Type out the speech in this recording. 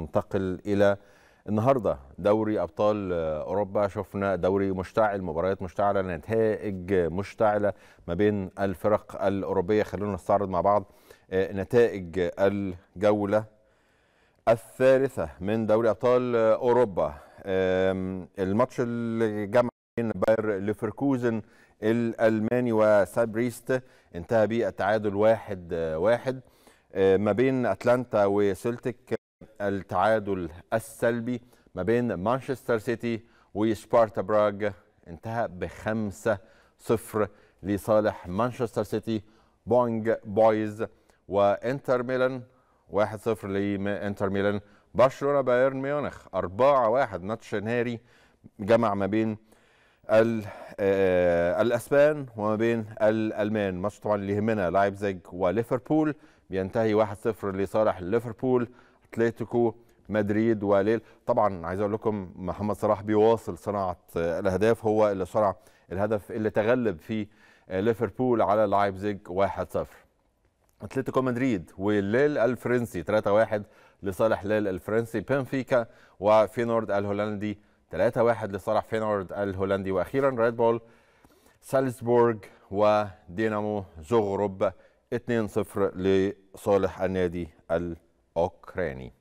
ننتقل الى النهارده دوري ابطال اوروبا شفنا دوري مشتعل مباريات مشتعله نتائج مشتعله ما بين الفرق الاوروبيه خلونا نستعرض مع بعض آه، نتائج الجوله الثالثه من دوري ابطال اوروبا الماتش اللي جمع بين باير ليفركوزن الالماني وسابريست انتهى بالتعادل واحد واحد آه، ما بين اتلانتا وسلتك التعادل السلبي ما بين مانشستر سيتي وسبارتا براغ انتهى بخمسة صفر لصالح مانشستر سيتي بونج بويز وانتر ميلان 1 0 لانتر ميلان برشلونه بايرن ميونخ 4 1 ماتش نهائي جمع ما بين آه، الاسبان وما بين الالمان ماتش طبعا اللي يهمنا لايبزيج وليفربول بينتهي 1 0 لصالح ليفربول اتلتيكو مدريد وليل طبعا عايز اقول لكم محمد صلاح بيواصل صناعه الاهداف هو اللي صنع الهدف اللي تغلب فيه ليفربول على لايبزيج 1-0 اتلتيكو مدريد والليل الفرنسي 3-1 لصالح ليل الفرنسي بنفيكا وفينورد الهولندي 3-1 لصالح فينورد الهولندي واخيرا ريد بول سالزبورغ ودينامو زغرب 2-0 لصالح النادي الفرنسي Ocreni.